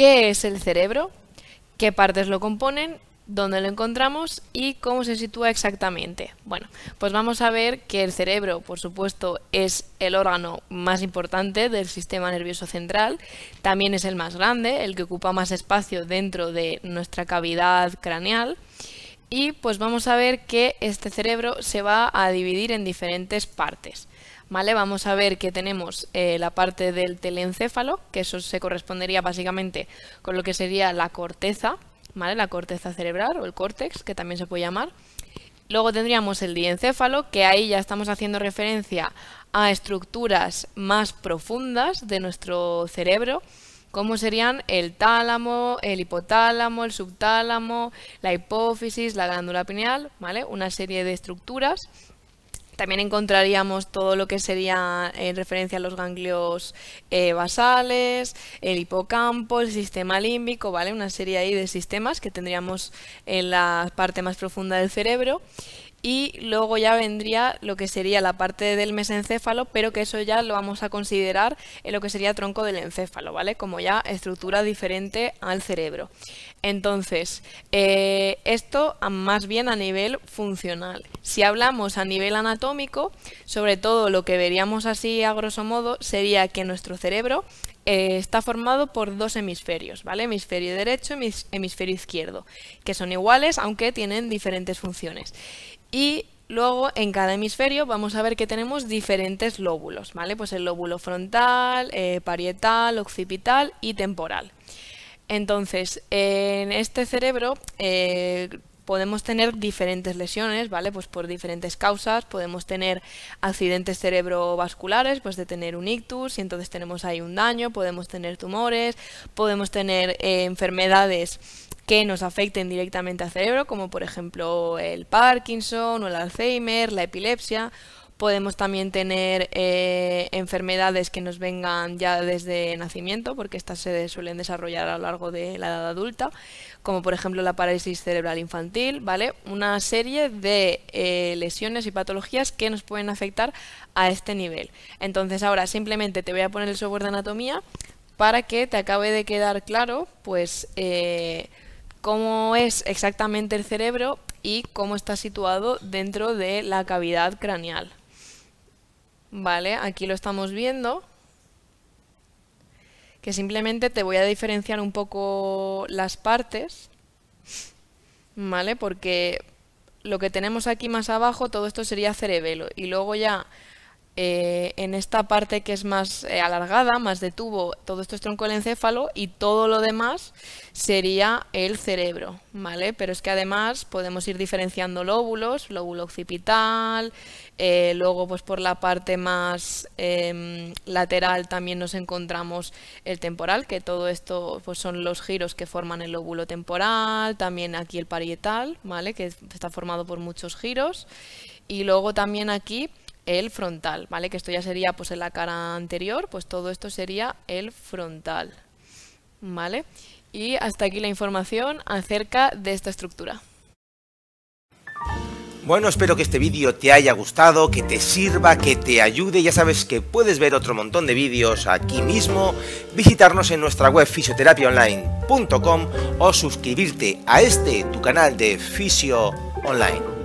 qué es el cerebro, qué partes lo componen, dónde lo encontramos y cómo se sitúa exactamente. Bueno, pues vamos a ver que el cerebro, por supuesto, es el órgano más importante del sistema nervioso central, también es el más grande, el que ocupa más espacio dentro de nuestra cavidad craneal y pues vamos a ver que este cerebro se va a dividir en diferentes partes. ¿Vale? Vamos a ver que tenemos eh, la parte del telencéfalo, que eso se correspondería básicamente con lo que sería la corteza, ¿vale? La corteza cerebral o el córtex, que también se puede llamar. Luego tendríamos el diencéfalo, que ahí ya estamos haciendo referencia a estructuras más profundas de nuestro cerebro, cómo serían el tálamo, el hipotálamo, el subtálamo, la hipófisis, la glándula pineal, ¿vale? Una serie de estructuras. También encontraríamos todo lo que sería eh, en referencia a los ganglios eh, basales, el hipocampo, el sistema límbico, ¿vale? Una serie de sistemas que tendríamos en la parte más profunda del cerebro y luego ya vendría lo que sería la parte del mesencéfalo, pero que eso ya lo vamos a considerar en lo que sería tronco del encéfalo, ¿vale? Como ya estructura diferente al cerebro. Entonces, eh, esto más bien a nivel funcional. Si hablamos a nivel anatómico, sobre todo lo que veríamos así a grosso modo sería que nuestro cerebro eh, está formado por dos hemisferios, ¿vale? Hemisferio derecho y hemisferio izquierdo, que son iguales aunque tienen diferentes funciones. Y luego en cada hemisferio vamos a ver que tenemos diferentes lóbulos, ¿vale? Pues el lóbulo frontal, eh, parietal, occipital y temporal. Entonces, en este cerebro eh, podemos tener diferentes lesiones, ¿vale? Pues por diferentes causas, podemos tener accidentes cerebrovasculares, pues de tener un ictus, y entonces tenemos ahí un daño, podemos tener tumores, podemos tener eh, enfermedades que nos afecten directamente al cerebro, como por ejemplo el Parkinson o el Alzheimer, la epilepsia, podemos también tener eh, enfermedades que nos vengan ya desde nacimiento, porque estas se suelen desarrollar a lo largo de la edad adulta, como por ejemplo la parálisis cerebral infantil, ¿vale? Una serie de eh, lesiones y patologías que nos pueden afectar a este nivel. Entonces ahora simplemente te voy a poner el software de anatomía para que te acabe de quedar claro, pues... Eh, cómo es exactamente el cerebro y cómo está situado dentro de la cavidad craneal. Vale, aquí lo estamos viendo. Que simplemente te voy a diferenciar un poco las partes. porque lo que tenemos aquí más abajo, todo esto sería cerebelo. Y luego ya eh, en esta parte que es más eh, alargada, más de tubo, todo esto es tronco del y todo lo demás sería el cerebro, ¿vale? Pero es que además podemos ir diferenciando lóbulos, lóbulo occipital, eh, luego pues por la parte más em, lateral también nos encontramos el temporal, que todo esto pues son los giros que forman el lóbulo temporal, también aquí el parietal, ¿vale? Que está formado por muchos giros y luego también aquí el frontal, ¿vale? Que esto ya sería pues en la cara anterior, pues todo esto sería el frontal, ¿vale? Y hasta aquí la información acerca de esta estructura. Bueno, espero que este vídeo te haya gustado, que te sirva, que te ayude. Ya sabes que puedes ver otro montón de vídeos aquí mismo, visitarnos en nuestra web fisioterapiaonline.com o suscribirte a este, tu canal de Fisio Online.